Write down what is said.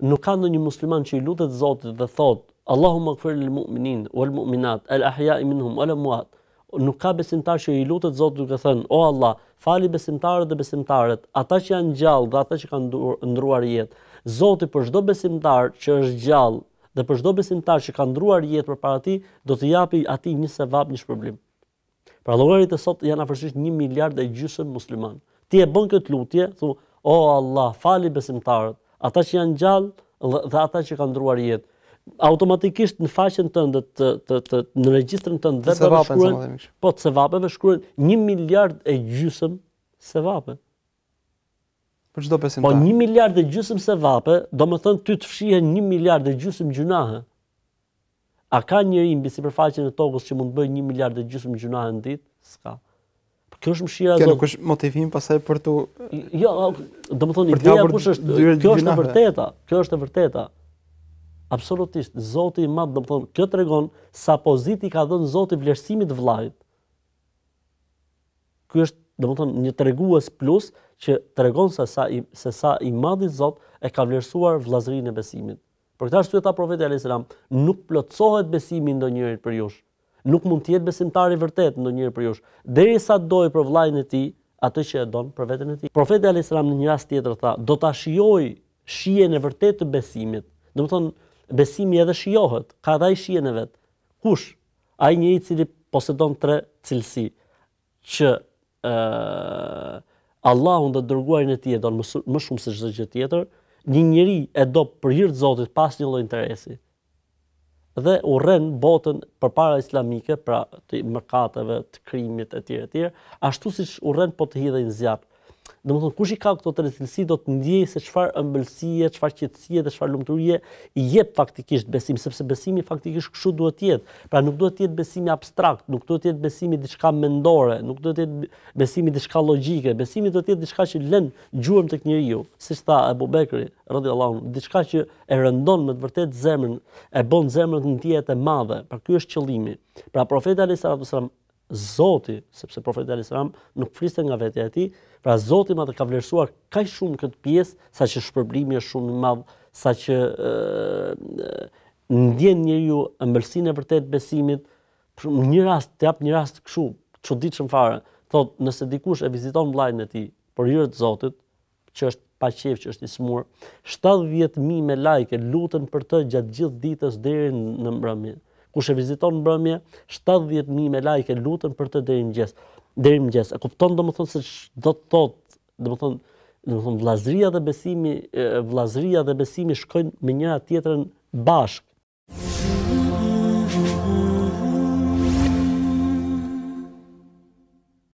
nuk ka ndonjë musliman që i lutet Zotit dhe thot Allahumma ighfir lil mu'minin wal mu'minat al ahya'i minhum wal amwat. Nuk ka besimtar që i lutet Zotit duke thënë O Allah, fali besimtarët dhe besimtarët, ata që janë gjallë dhe ata që kanë ndruar jetë. Zoti për çdo besimtar që është gjallë dhe për çdo besimtar që ka ndruar jetë përpara ti, do të japi atij një sevap, një shpërblim. Pra e sot janë afërsisht 1 miliard e gjysmë musliman. Ti e bën këtë lutje, thu, o Allah, fali besimtarët, ata që janë gjallë dhe ata që kanë ndruar jetë automatikisht në faqen tënde të të të në regjistrin tënd vetë do po të sevapeve shkruan 1 miliard e gjysmë sevape për çdo besimtar po 1 miliard e gjysmë sevape do të thonë ti të fshihen 1 miliard e gjysmë gjunahe a ka njëri mbi sipërfaqen e tokës që mund të bëjë 1 miliard e gjysmë gjunahe në ditë s'ka Kjo është mëshira e Zotit. Kjo është motivim pasaj për tu Jo, do të thonë ideja kush është? Kjo është e vërteta. Kjo është e vërteta. Absolutisht Zoti i Madh, do të thonë, kjo tregon sa pozit i ka dhënë Zoti vlerësimit të vllajit. Ky është, do të thonë, një tregues plus që tregon se sa se sa i Madh i Zot e ka vlerësuar vllazërinë e besimit. Për këtë arsye ta profeti Alayhis salam nuk plotësohet besimi ndonjërit për jush nuk mund të jetë besimtar i vërtet ndonjëherë për ju. Derisa dojë për vllajën e tij, atë që e don për veten e tij. Profeti Alayhis salam në një rast tjetër tha, do ta shijoj shijen e vërtet të besimit. Do të thon besimi edhe shijohet, ka dhaj shijen e vet. Kush? Ai një i cili posedon tre cilësi që ë uh, Allahu do të dërguar në e don më shumë se çdo gjë tjetër, një njeri e do për hir të Zotit pas një lloj interesi dhe u rën botën përpara islamike, pra të mëkateve, të krimit etj etj, ashtu siç u rën po të hidhin në zjarr. Do të thonë kush i ka këto tre cilësi do të ndjej se çfarë ëmbëlsie, çfarë qetësie dhe çfarë lumturie i jep faktikisht besimi, sepse besimi faktikisht kështu duhet të jetë. Pra nuk duhet të jetë besimi abstrakt, nuk duhet të jetë besimi diçka mendore, nuk duhet të jetë besimi diçka logjike. Besimi do të jetë diçka që lën gjurmë tek njeriu, siç tha Abu Bekri radhiyallahu anhu, diçka që e rëndon me të vërtetë zemrën, e bën zemrën të ndjehet e madhe. Pra ky është qëllimi. Pra profeti sallallahu wasallam Zoti, sepse profeti Ali selam nuk friste nga vetja e tij, pra Zoti madh ka vlerësuar kaq shumë këtë pjesë saqë shpërblimi është shumë i madh, saqë ndjen njeriu ëmbëlsinë e vërtet besimit. Për një rast të jap një rast kështu, çuditshëm fare. Thotë, nëse dikush e viziton vllajën e tij, por hyrë të Zotit, që është pa qef që është i smur, 70.000 me like lutën për të gjatë gjithë ditës deri në mbrëmje kush e viziton mbrëmje, 70.000 me like lutën për të deri mëngjes. Deri mëngjes. E kupton domethënë se do të thotë, domethënë, domethënë vllazëria dhe besimi, vllazëria dhe besimi shkojnë me njëra tjetrën bashk.